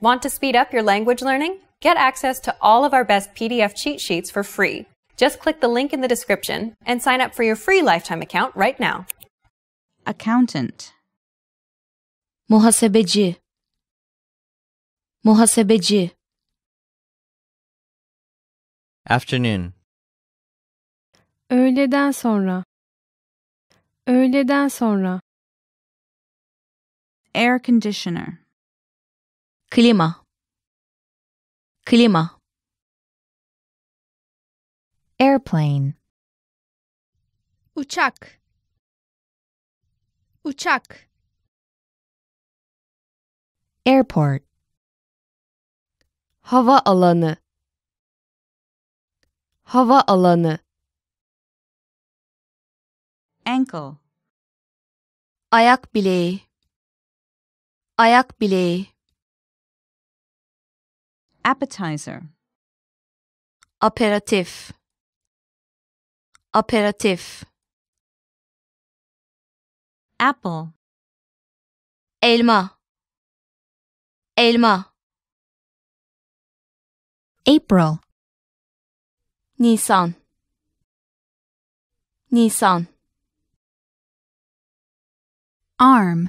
Want to speed up your language learning? Get access to all of our best PDF cheat sheets for free. Just click the link in the description and sign up for your free lifetime account right now. Accountant Muhasebeci Muhasebeci Afternoon Öğleden sonra Öğleden sonra Air conditioner klima klima airplane uçak uçak airport hava alanı hava alanı ankle ayak bileği ayak bileği appetizer. Operatif. Operatif. Apple. Elma. Elma. April. Nisan. Nisan. Arm.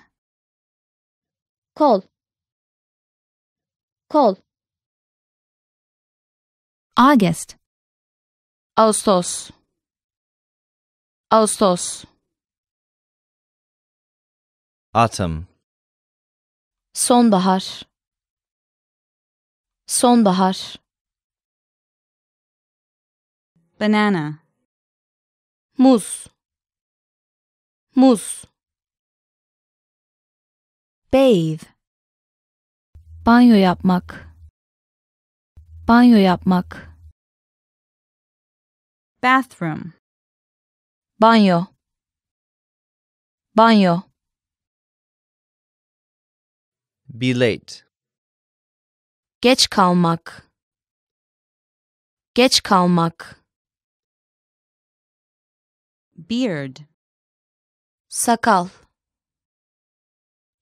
Kol. Kol. August. Ağustos. Ağustos. Autumn. Sonbahar. Sonbahar. Banana. Muz. Muz. Bathe. Banyo yapmak. Banyo yapmak bathroom banyo banyo be late geç kalmak geç kalmak beard sakal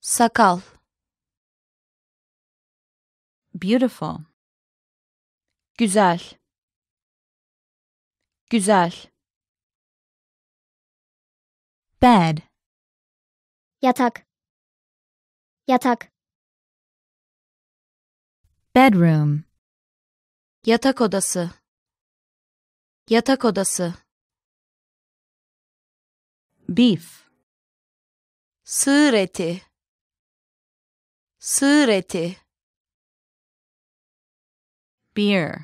sakal beautiful güzel Güzel. Bed. Yatak. Yatak. Bedroom. Yatak odası. Yatak odası. Beef. Sığır eti. Sığır eti. Beer.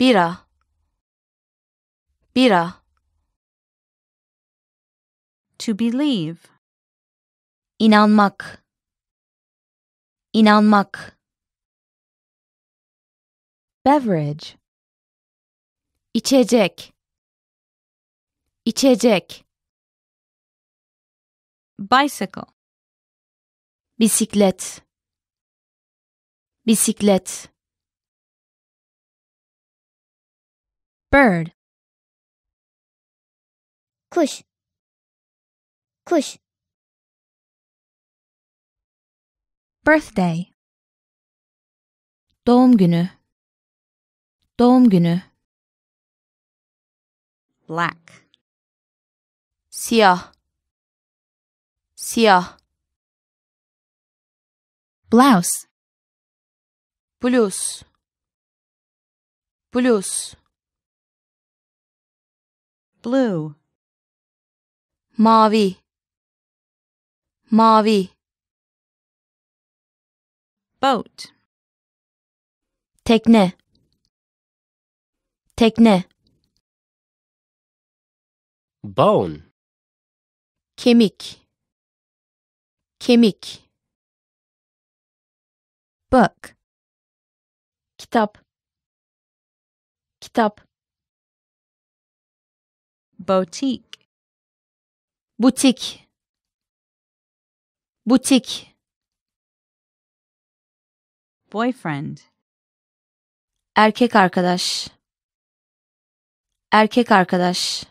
Bira. Bira. To believe. İnanmak. İnanmak. Beverage. İçecek. İçecek. Bicycle. Bisiklet. Bisiklet. Bird kuş kuş birthday doğum günü doğum günü black siyah siyah blouse plus plus blue mavi mavi boat tekne tekne bone kemik kemik book kitap kitap boutique butik butik boyfriend erkek arkadaş erkek arkadaş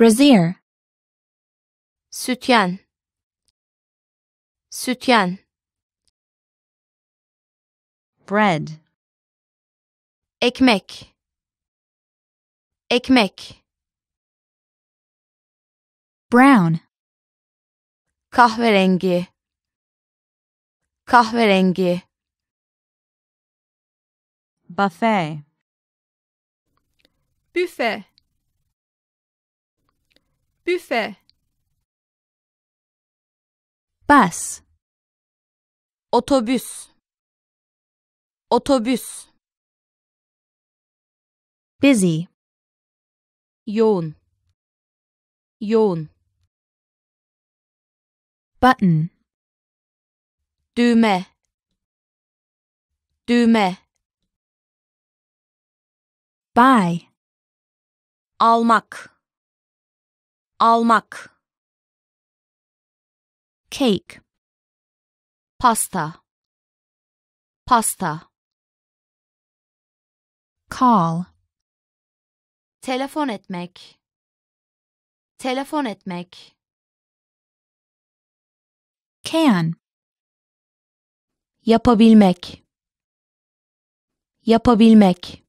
brazier sütyen sütyen bread ekmek ekmek brown kahverengi kahverengi buffet buffet buffet bus otobüs otobüs busy yoğun yoğun button düğme düğme buy almak almak cake pasta pasta call telefon etmek telefon etmek can yapabilmek yapabilmek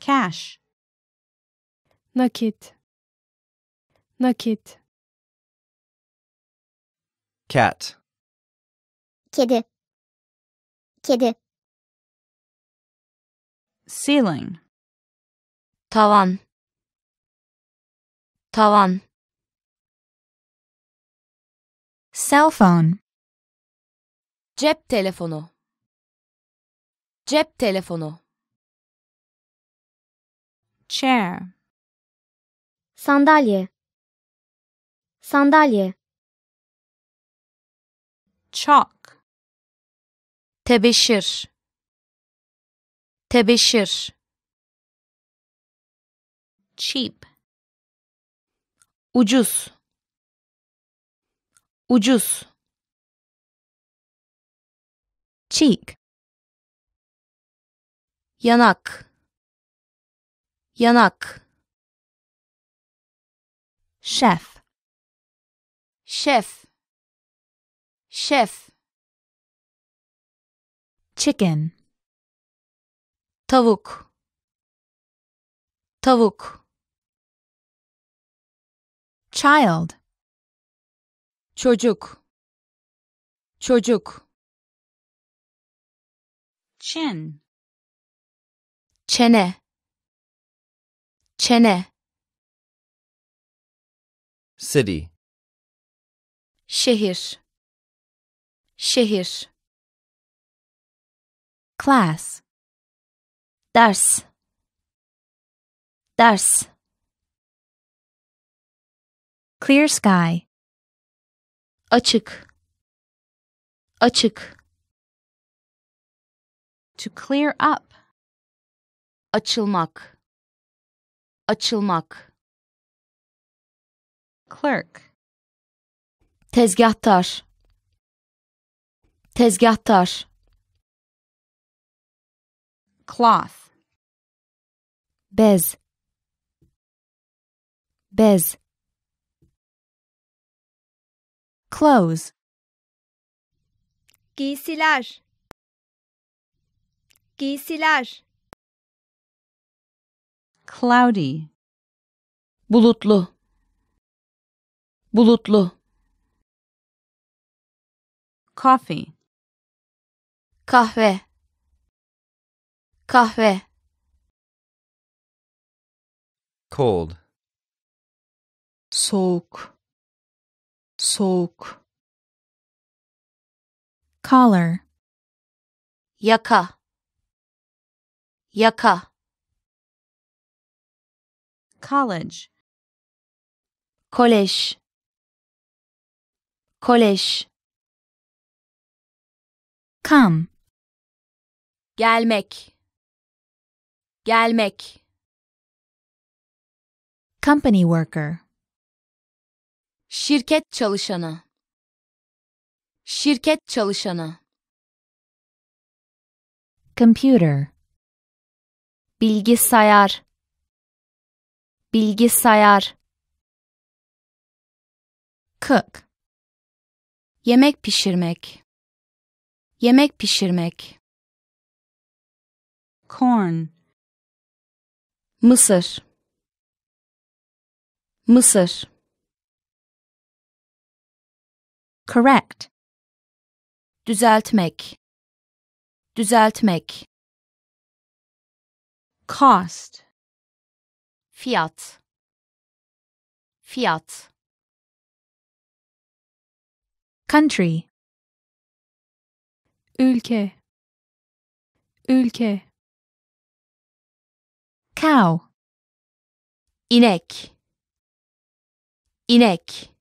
cash nakit nakit cat kedi kedi ceiling tavan tavan Cell phone. Cep telefonu. Cep telefonu. Chair. Sandalye. Sandalye. Chalk. Tebeşir. Tebeşir. Cheap. Ucuz. Ucuz. Cheek. Yanak. Yanak. Şef. Şef. Şef. Chicken. Tavuk. Tavuk. Child. Çocuk. Çocuk. Chin. Çene. Çene. City. Şehir. Şehir. Class. Ders. Ders. Clear sky açık açık to clear up açılmak açılmak clerk tezgahtar tezgahtar cloth bez bez Clothes. Giysiler. Giysiler. Cloudy. Bulutlu. Bulutlu. Coffee. Kahve. Kahve. Cold. Soğuk soğuk collar yaka yaka college kolej kolej come gelmek gelmek company worker Şirket çalışanı. Şirket çalışanı. Computer. Bilgisayar. Bilgisayar. Cook. Yemek pişirmek. Yemek pişirmek. Corn. Mısır. Mısır. correct düzeltmek düzeltmek cost fiyat fiyat country ülke ülke cow inek inek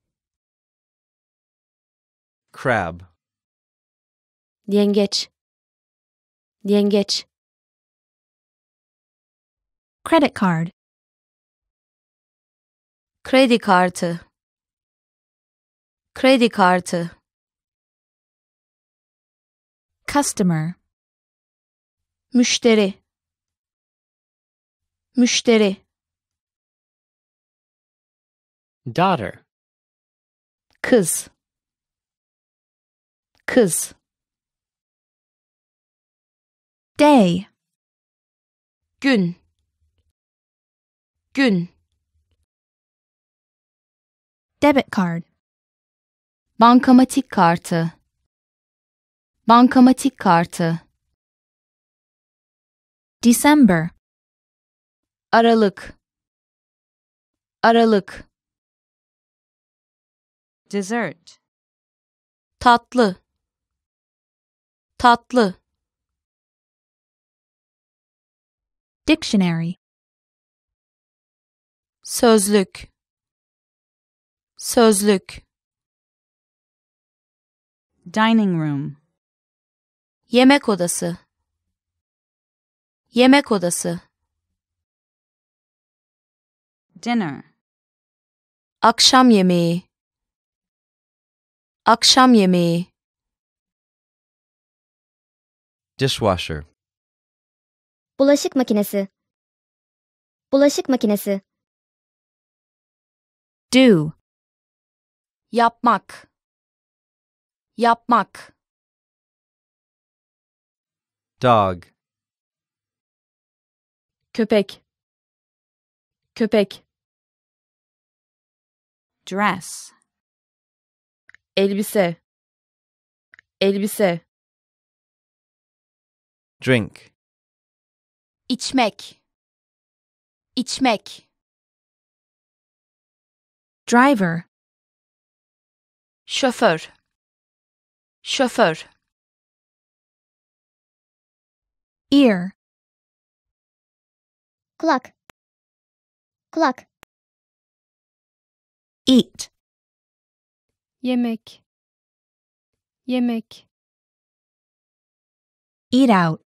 Crab. Yengeç. Yengeç. Credit card. Kredi kartı. Kredi kartı. Customer. Müşteri. Müşteri. Daughter. Kız. Kız Day Gün Gün Debit card Bankamatik kartı Bankamatik kartı December Aralık Aralık Dessert Tatlı tatlı dictionary sözlük sözlük dining room yemek odası yemek odası dinner akşam yemeği akşam yemeği Dishwasher. Bulaşık makinesi. Bulaşık makinesi. Do. Yapmak. Yapmak. Dog. Köpek. Köpek. Dress. Elbise. Elbise. drink içmek içmek driver şoför şoför ear Clock. Clock. Eat. Yemek. Yemek. Eat out.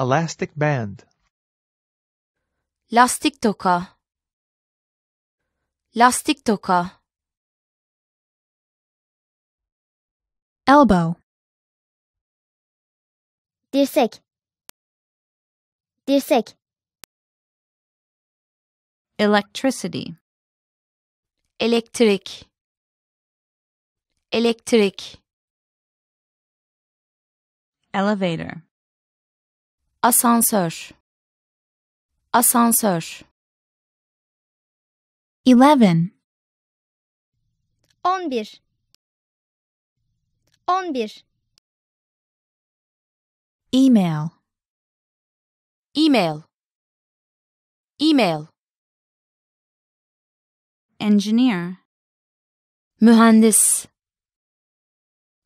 Elastic band. Lastik toka. Lastik toka. Elbow. Dirsek. Dirsek. Electricity. Elektrik. Elektrik. Elevator. Asansör Asansör 11 11 11 email email email engineer mühendis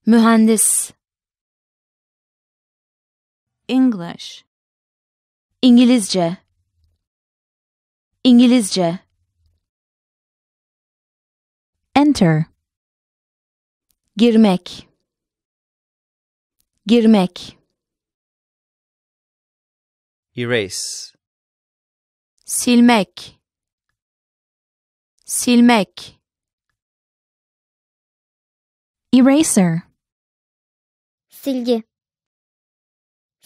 mühendis English. İngilizce. İngilizce. Enter. Girmek. Girmek. Erase. Silmek. Silmek. Eraser. Silgi.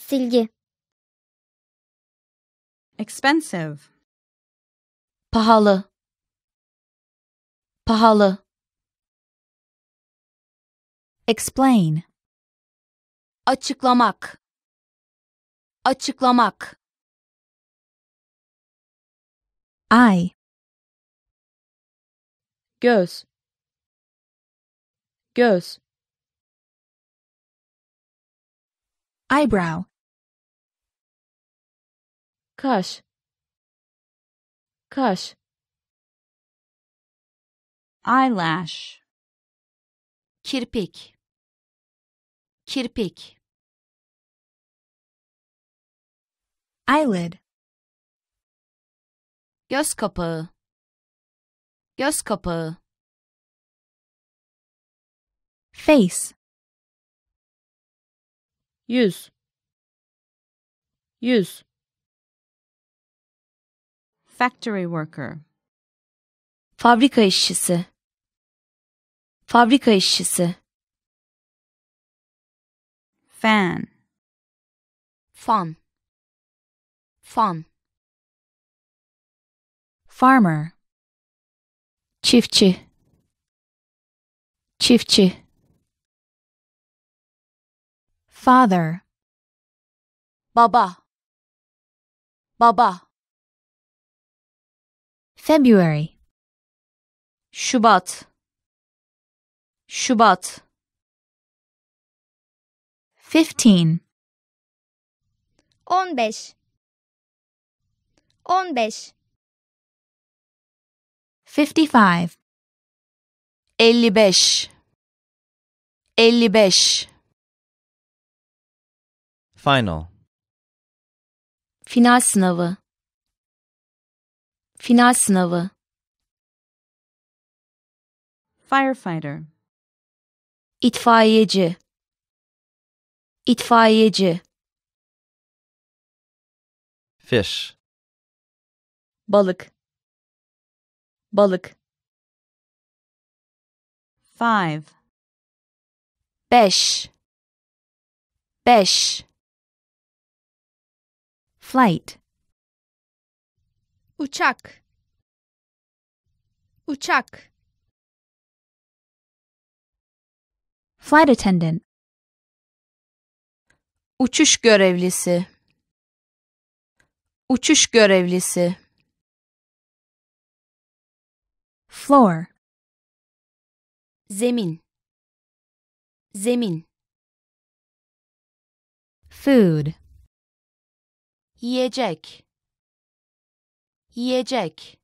silgi. Expensive. Pahalı. Pahalı. Explain. Açıklamak. Açıklamak. I. Göz. Göz. Eyebrow. kaş kaş eyelash kirpik kirpik eyelid göz kapağı göz kapağı face yüz yüz Factory worker. Fabrika işçisi. Fabrika işçisi. Fan. Fan. Fan. Farmer. Çiftçi. Çiftçi. Father. Baba. Baba. February Şubat Şubat 15 15 15 55 55 55 Final Final sınavı Final sınavı. Firefighter. İtfaiyeci. İtfaiyeci. Fish. Balık. Balık. Five. Beş. Beş. Flight uçak uçak flight attendant uçuş görevlisi uçuş görevlisi floor zemin zemin food yiyecek Yiyecek.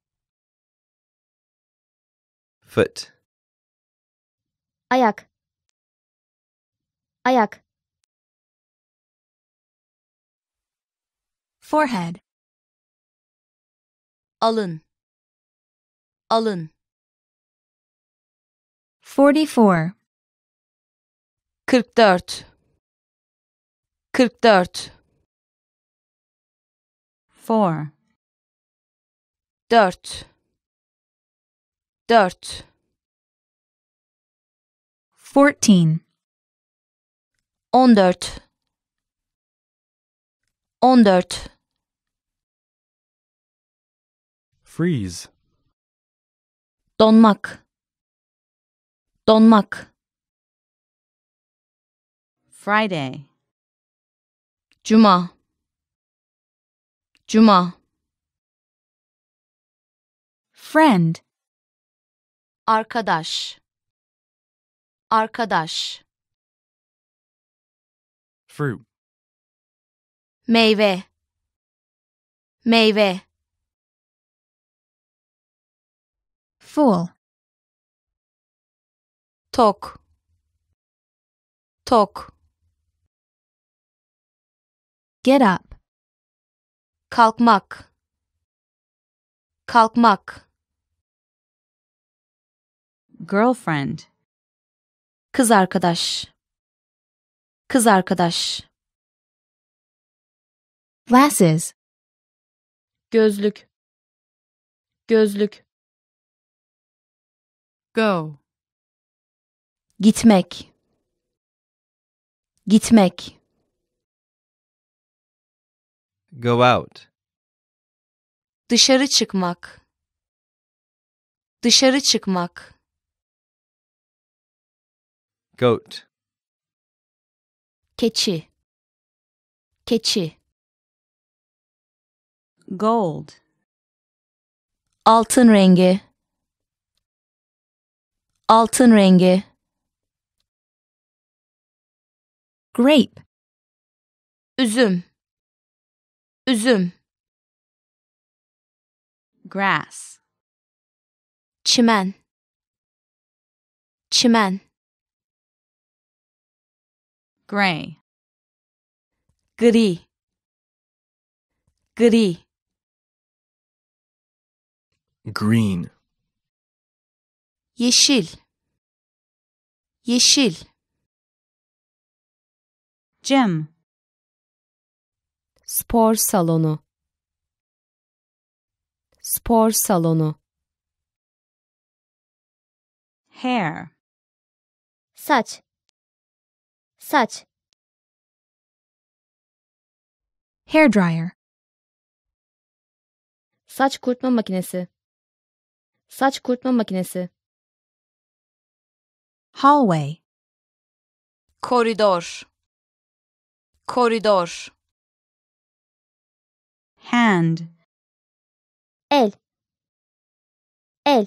Foot. Ayak. Ayak. Forehead. Alın. Alın. 44 44 44 4 dört dört 14 On 14 freeze donmak donmak Friday Cuma Cuma Friend. Arkadaş. Arkadaş. Fruit. Meyve. Meyve. Fool. Tok. Tok. Get up. Kalkmak. Kalkmak girlfriend kız arkadaş kız arkadaş glasses gözlük gözlük go gitmek gitmek go out dışarı çıkmak dışarı çıkmak Goat. Keçi. Keçi. Gold. Altın rengi. Altın rengi. Grape. Üzüm. Üzüm. Grass. Çimen. Çimen gray gri gri green yeşil yeşil gym spor salonu spor salonu hair saç Saç. Hair dryer. Saç kurutma makinesi. Saç kurutma makinesi. Hallway. Koridor. Koridor. Hand. El. El.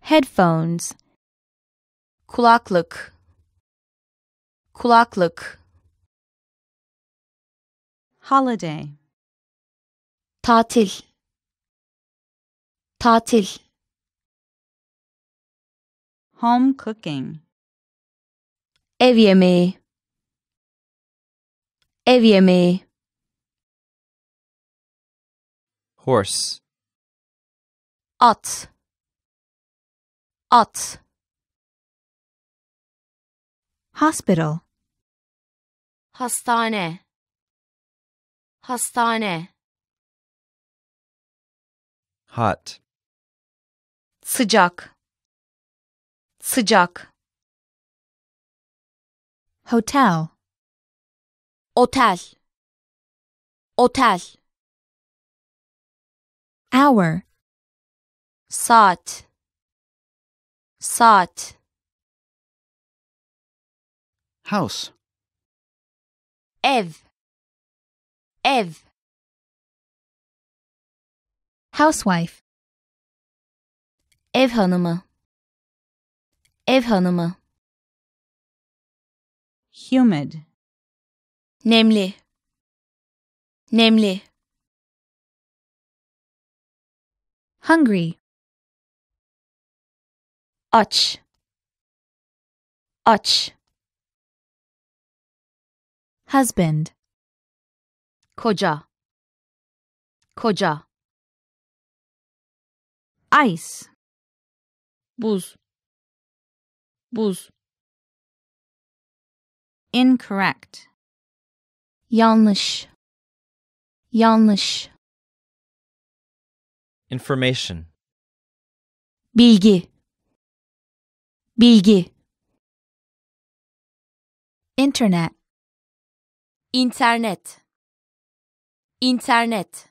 Headphones kulaklık kulaklık holiday tatil tatil home cooking ev yemeği ev yemeği horse at at Hospital. Hastane. Hastane. Hot. Sıcak. Sıcak. Hotel. Otel. Otel. Hour. Saat. Saat. House. Ev. Ev. Housewife. Ev hanımı. Ev hanımı. Humid. Nemli. Nemli. Hungry. Aç. Aç husband koca koca ice buz buz incorrect yanlış yanlış information bilgi bilgi internet İnternet İnternet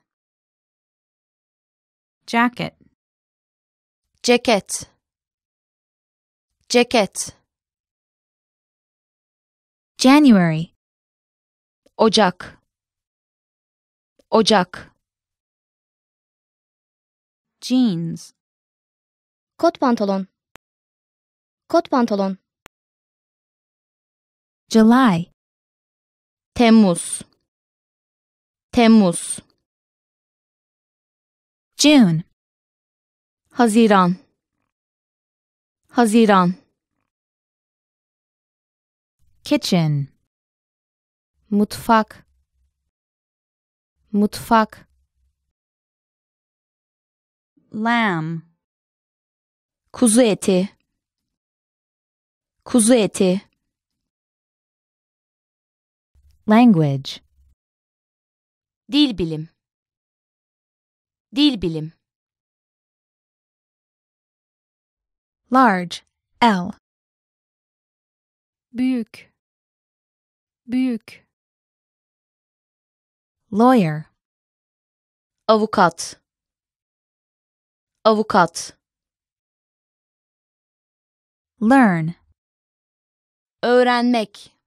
Jacket Jacket, Jacket, January Ocak Ocak Jeans Kot pantolon Kot pantolon July Temmuz Temmuz June Haziran Haziran Kitchen Mutfak Mutfak Lamb Kuzu eti Kuzu eti Language Dil bilim Dil bilim Large L Büyük Büyük Lawyer Avukat Avukat Learn Öğrenmek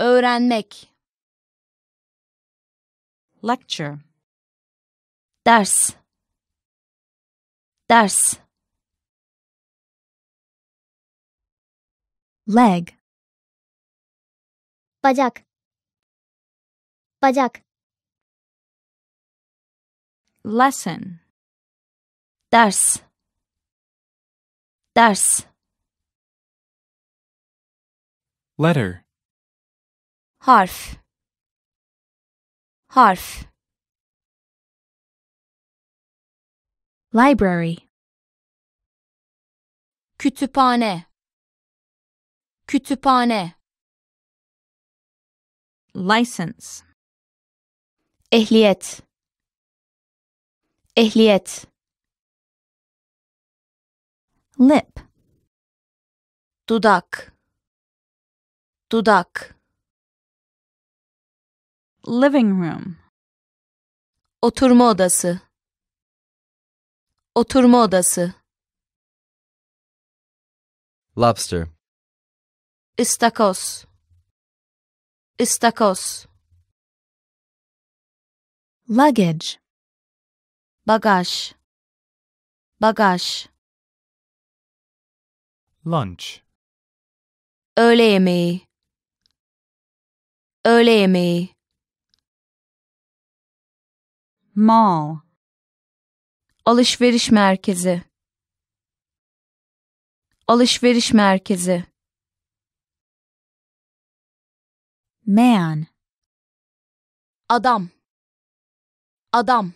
Öğrenmek. Lecture. Ders. Ders. Leg. Bacak. Bacak. Lesson. Ders. Ders. Letter. harf harf library kütüphane kütüphane license ehliyet ehliyet lip dudak dudak living room. Oturma odası. Oturma odası. Lobster. Istakoz. Istakoz. Luggage. Bagaj. Bagaj. Lunch. Öğle yemeği. Öğle yemeği. Mall Alışveriş merkezi Alışveriş merkezi Man Adam Adam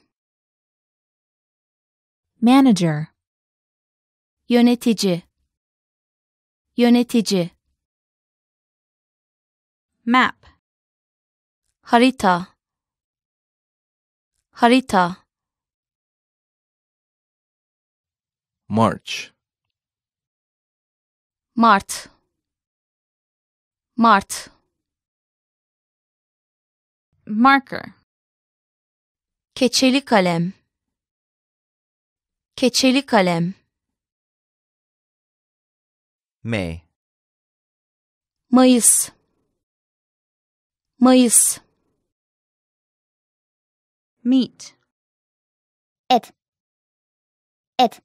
Manager Yönetici Yönetici Map Harita harita March Mart Mart marker keçeli kalem keçeli kalem May Mayıs Mayıs meet it it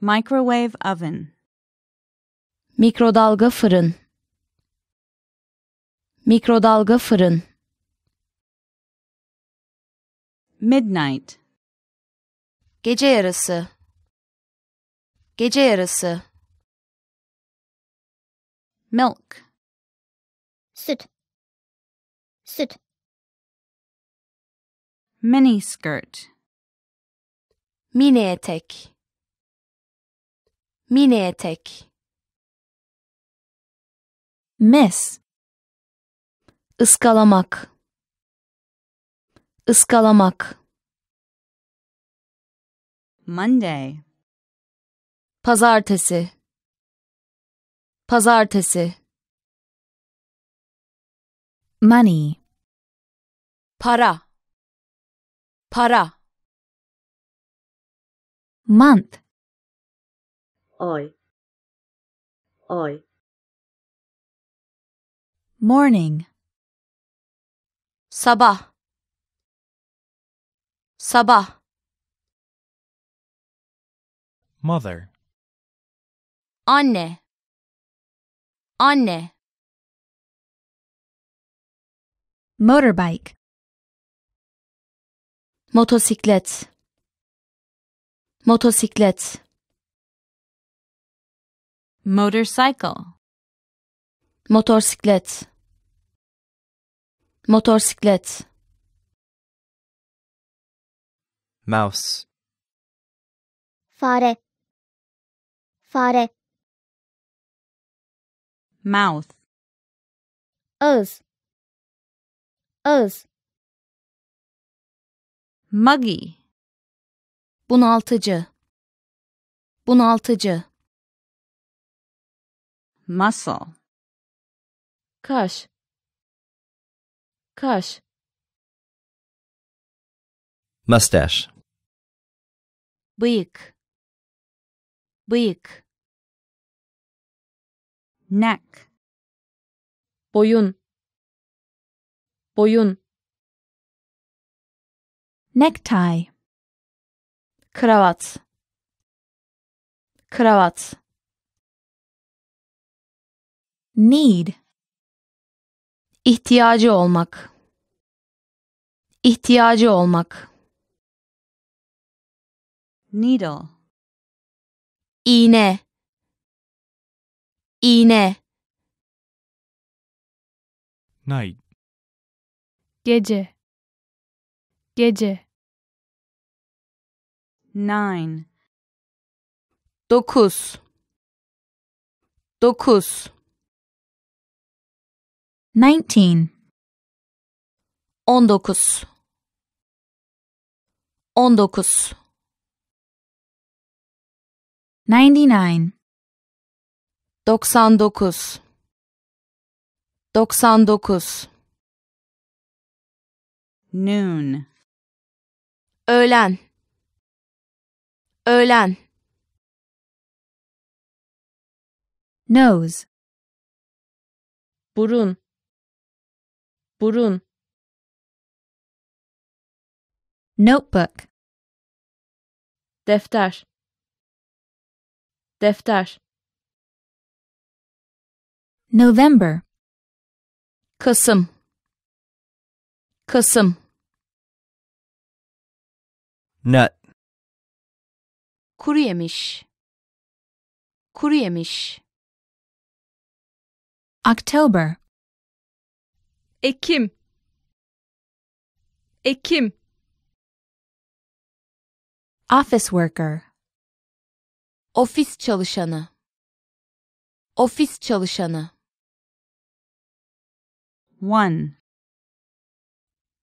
microwave oven mikrodalga fırın mikrodalga fırın midnight gece yarısı gece yarısı milk süt süt mini skirt mini etek mini etek miss ıskalamak ıskalamak Monday pazartesi pazartesi money para Para. Month. Oi. Oi. Morning. Sabah. Sabah. Mother. Anne. Anne. Motorbike motosiklet motosiklet motorcycle motorsiklet motorsiklet mouse fare fare mouth ös ös muggy bunaltıcı bunaltıcı muscle kaş kaş mustache bıyık bıyık neck boyun boyun necktie kravat kravat need ihtiyacı olmak ihtiyacı olmak needle iğne iğne night gece Gece. Nine. Dokuz. Dokuz. Nineteen. On dokuz. On dokuz. Ninety nine. Doksan dokuz. Doksan dokuz. Noon öğlen öğlen nose burun burun notebook defter defter November Kasım Kasım nut kuru yemiş kuru yemiş October Ekim Ekim Office worker Ofis çalışanı Ofis çalışanı One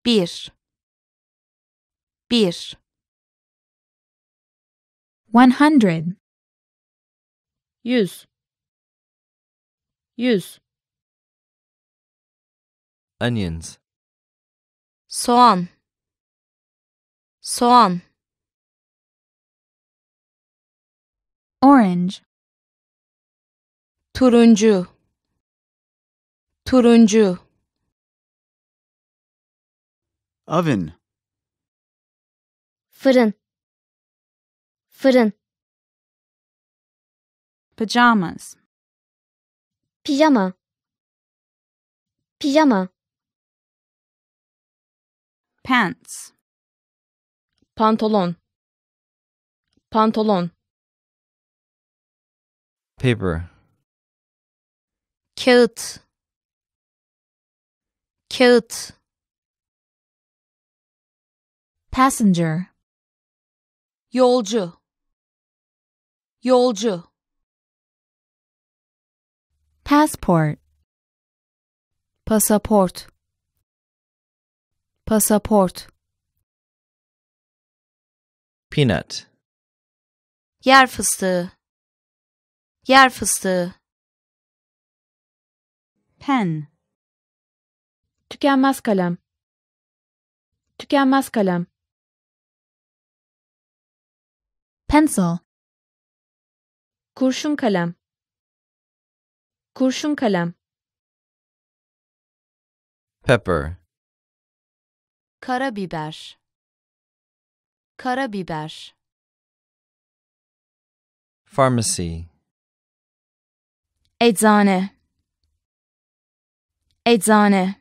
Bir Bir 100 Use. Use. onions, soğan soğan orange turuncu turuncu oven, fırın Fırın. Pajamas. Pijama. Pijama. Pants. Pantolon. Pantolon. Paper. Kağıt. Kağıt. Passenger. Yolcu. Yolcu Passport Pasaport Pasaport Peanut Yer fıstığı Yer fıstığı Pen Tükenmez kalem Tükenmez kalem Pencil Kurşun kalem. Kurşun kalem. Pepper. Karabiber. Karabiber. Pharmacy. Eczane. Eczane.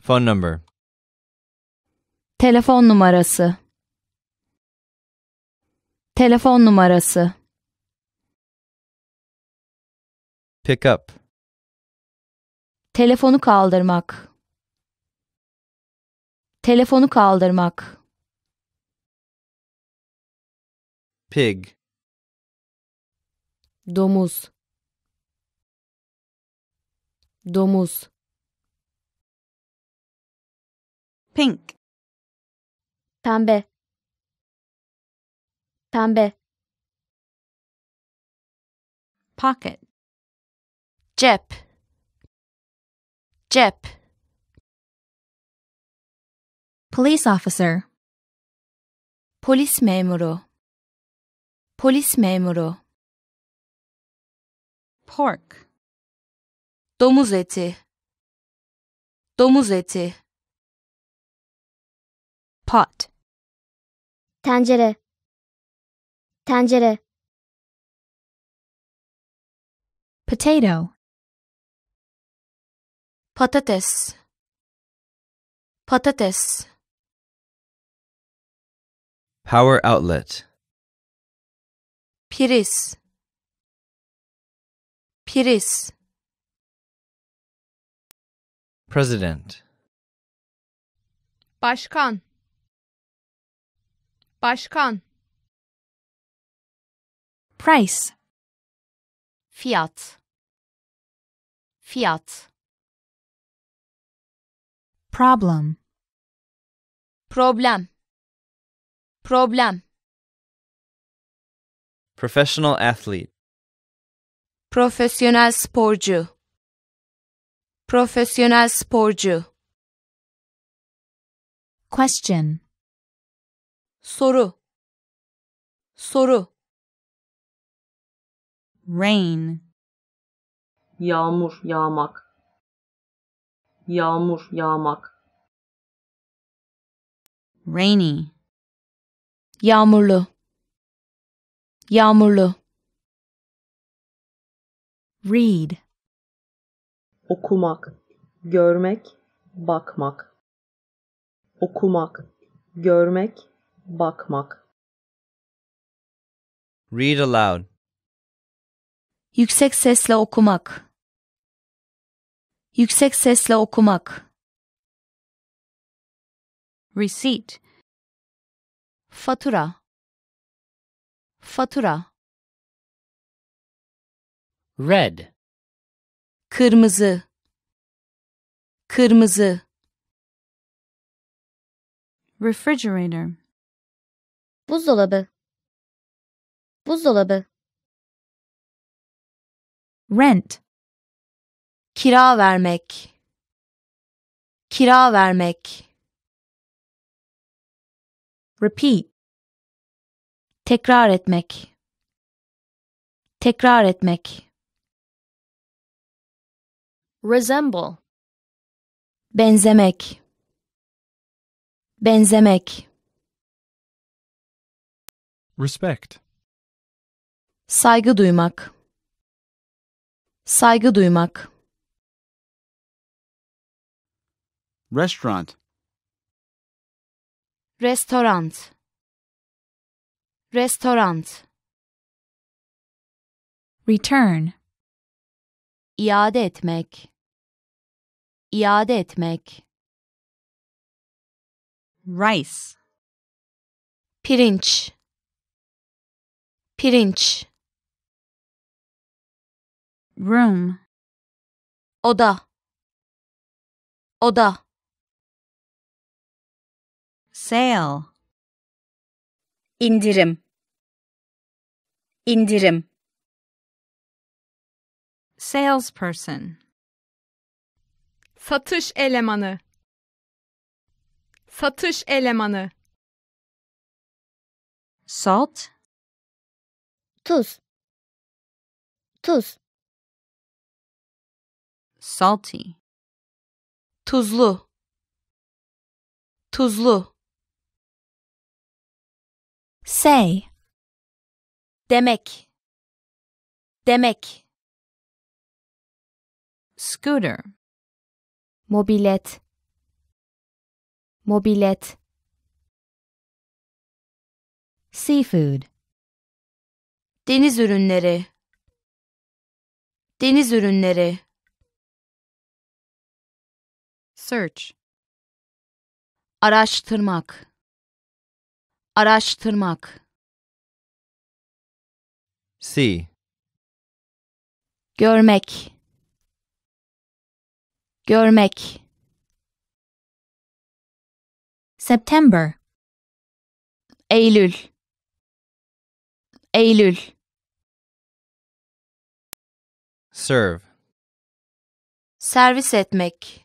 Phone number. Telefon numarası. Telefon numarası Pick up. Telefonu kaldırmak Telefonu kaldırmak Pig. domuz domuz pink, pembe Pembe. Pocket. Cep. Cep. Police officer. Polis memuru. Polis memuru. Pork. Domuz eti. Domuz eti. Pot. Tencere. Tanjere. Potato. Patates. Patates. Power outlet. Piris. Piris. President. Başkan. Başkan. Price. Fiat. Fiat. Problem. Problem. Problem. Professional athlete. Professional sporcu. Professional sporcu. Question. Soru. Soru. rain yağmur yağmak yağmur yağmak rainy yağmurlu yağmurlu read okumak görmek bakmak okumak görmek bakmak read aloud Yüksek sesle okumak. Yüksek sesle okumak. Receipt. Fatura. Fatura. Red. Kırmızı. Kırmızı. Refrigerator. Buzdolabı. Buzdolabı rent kira vermek kira vermek repeat tekrar etmek tekrar etmek resemble benzemek benzemek respect saygı duymak Saygı duymak. Restaurant. Restaurant. Restaurant. Return. İade etmek. İade etmek. Rice. Pirinç. Pirinç room oda oda sale indirim indirim salesperson satış elemanı satış elemanı salt tuz tuz salty tuzlu tuzlu say demek demek scooter mobilet mobilet seafood deniz ürünleri deniz ürünleri Search. Araştırmak. Araştırmak. See. Görmek. Görmek. September. Eylül. Eylül. Serve. Servis etmek.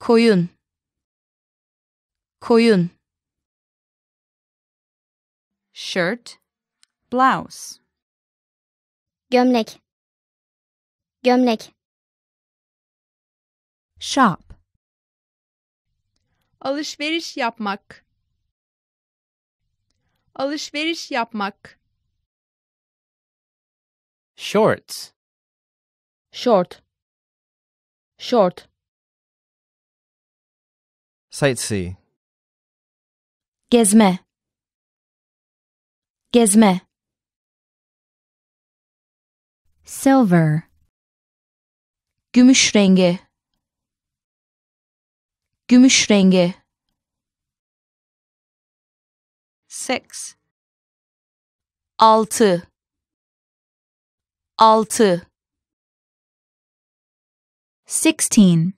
koyun koyun shirt blouse gömlek gömlek shop alışveriş yapmak alışveriş yapmak shorts short short sightsee gezme gezme silver gümüş rengi gümüş rengi 6 altı altı 16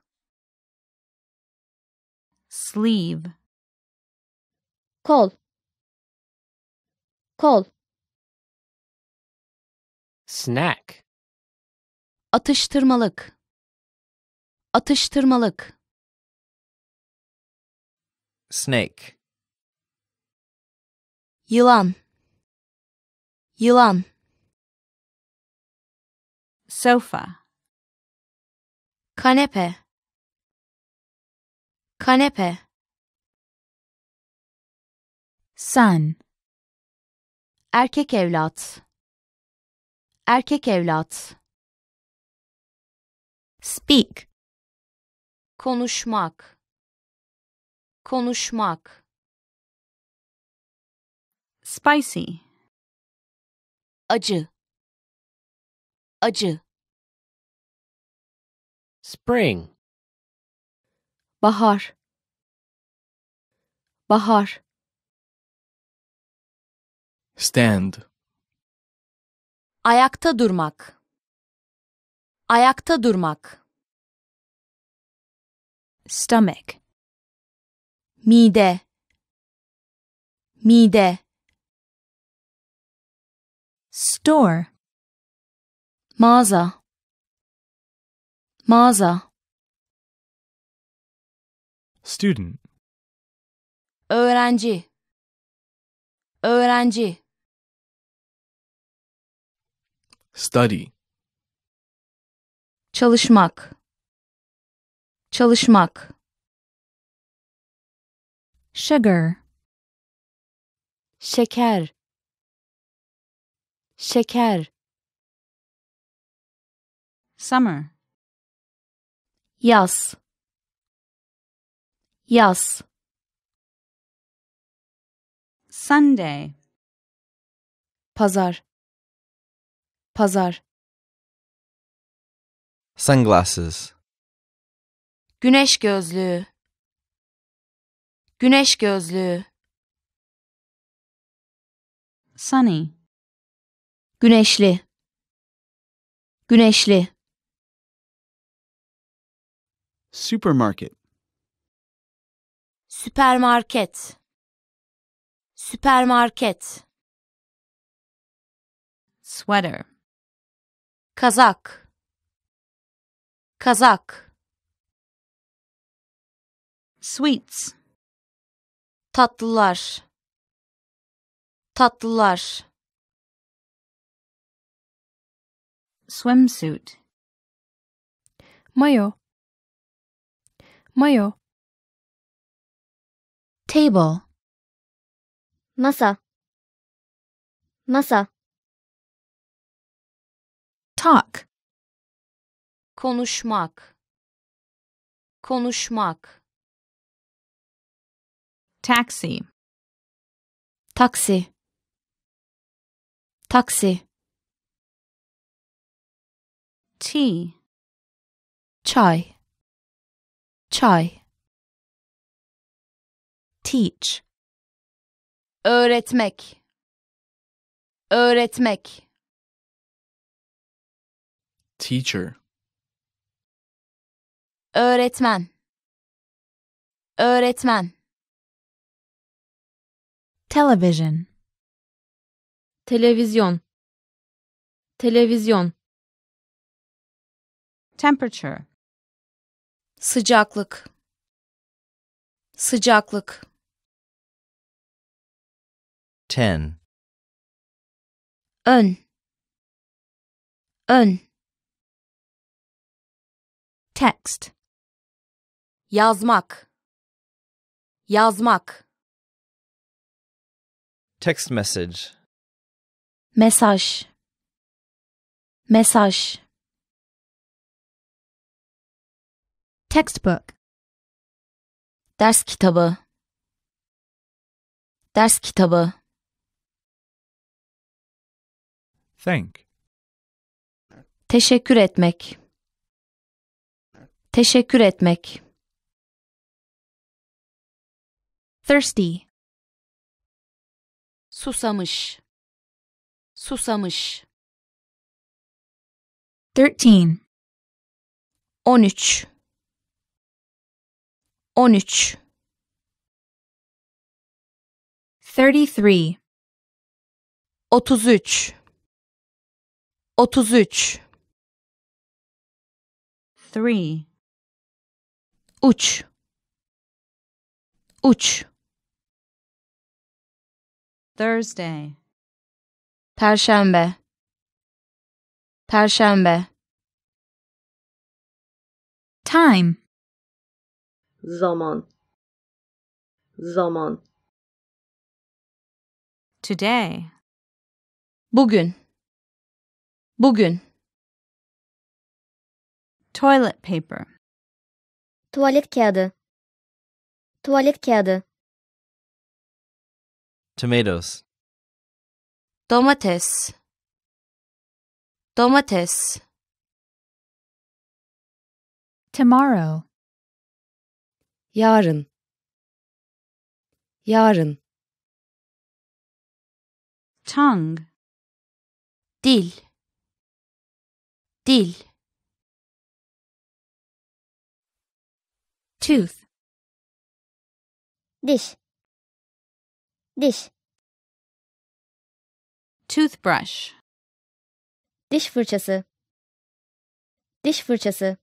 sleeve kol kol snack atıştırmalık atıştırmalık snake yılan yılan sofa kanepe Kanepe Sen Erkek evlat Erkek evlat Speak Konuşmak Konuşmak Spicy Acı Acı Spring bahar bahar stand ayakta durmak ayakta durmak stomach mide mide store mağaza mağaza Student. Öğrenci. Öğrenci. Study. Çalışmak. Çalışmak. Sugar. Şeker. Şeker. Summer. Yaz. Yes. Sunday. Pazar. Pazar. Sunglasses. Güneş gözlüğü. Güneş gözlüğü. Sunny. Güneşli. Güneşli. Supermarket. süpermarket süpermarket sweater kazak kazak sweets tatlılar tatlılar swimsuit mayo mayo table. Masa. Masa. Talk. Konuşmak. Konuşmak. Taxi. Taxi. Taxi. Tea. Çay. Çay. Teach. Öğretmek. Öğretmek. Teacher. Öğretmen. Öğretmen. Television. Televizyon. Televizyon. Temperature. Sıcaklık. Sıcaklık. 10 ön ön text yazmak yazmak text message mesaj mesaj textbook ders kitabı ders kitabı Thank. Teşekkür etmek. Teşekkür etmek. Thirsty. Susamış. Susamış. 13 13 13 33 33 33 3 uç uç Thursday Perşembe Perşembe Time Zaman Zaman Today Bugün Bugün. Toilet paper. Tuvalet kağıdı. Tuvalet kağıdı. Tomatoes. Domates. Domates. Tomorrow. Yarın. Yarın. Tongue. Dil. Dil. Tooth. Dish. Dish. Toothbrush. Diş fırçası. Diş fırçası.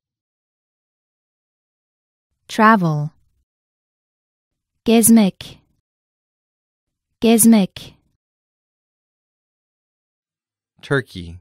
Travel. Gezmek. Gezmek. Turkey.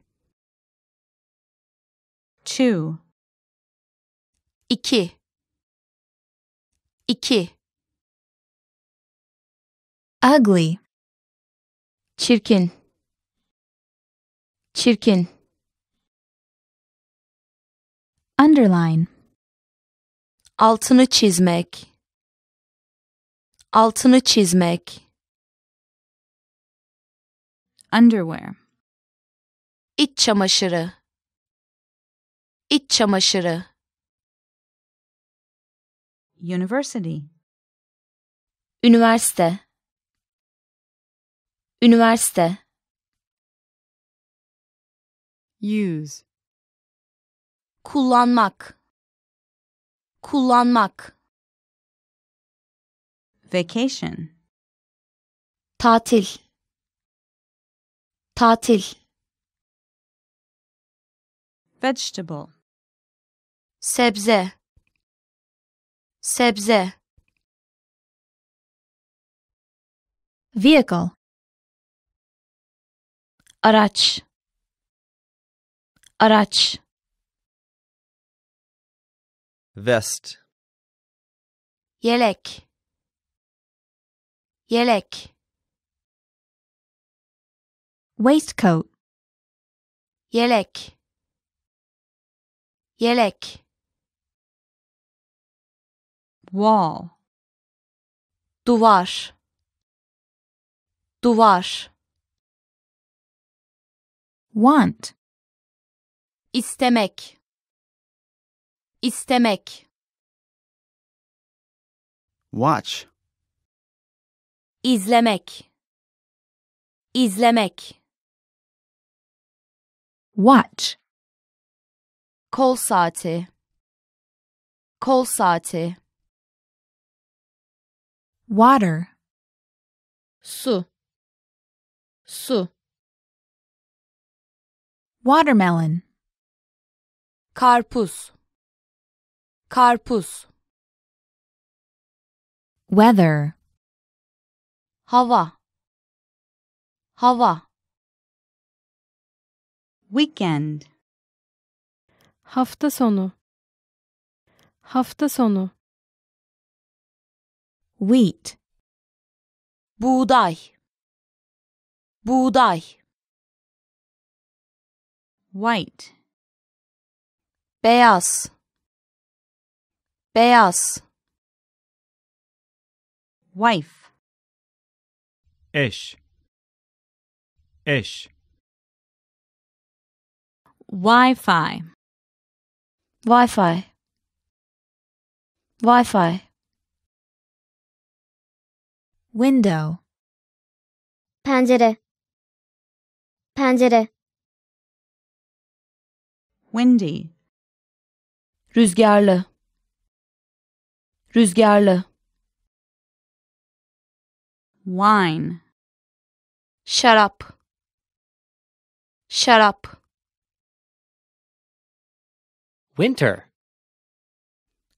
Two. İki. İki. Ugly. Çirkin. Çirkin. Underline. Altını çizmek. Altını çizmek. Underwear. iç çamaşırı. İç çamaşırı. University. Üniversite. Üniversite. Use. Kullanmak. Kullanmak. Vacation. Tatil. Tatil. Vegetable sebze sebze vehicle araç araç vest yelek yelek waistcoat yelek yelek Wall. Duvar. Duvar. Want. İstemek. İstemek. Watch. İzlemek. İzlemek. Watch. Kol saati. Kol saati. water su su watermelon karpuz karpuz weather hava hava weekend hafta sonu hafta sonu wheat buğday buğday white beyaz beyaz wife eş eş Wi-Fi Wi-Fi Wi-Fi window pencere pencere windy rüzgarlı rüzgarlı wine shut up winter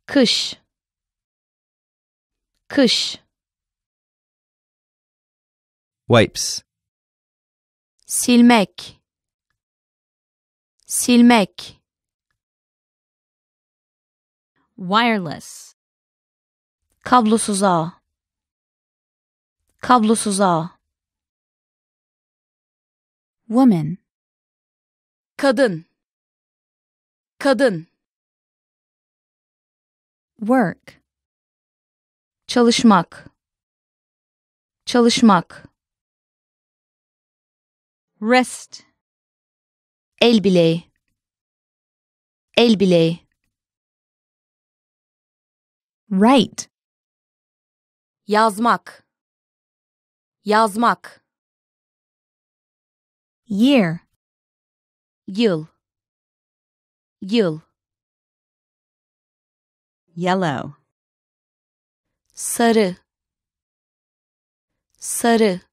kush kush Wipes. Silmek. Silmek. Wireless. Kablosuz ağ. Kablosuz ağ. Woman. Kadın. Kadın. Work. Çalışmak. Çalışmak. wrist el bileği el bileği right yazmak yazmak year yıl yıl yellow sarı sarı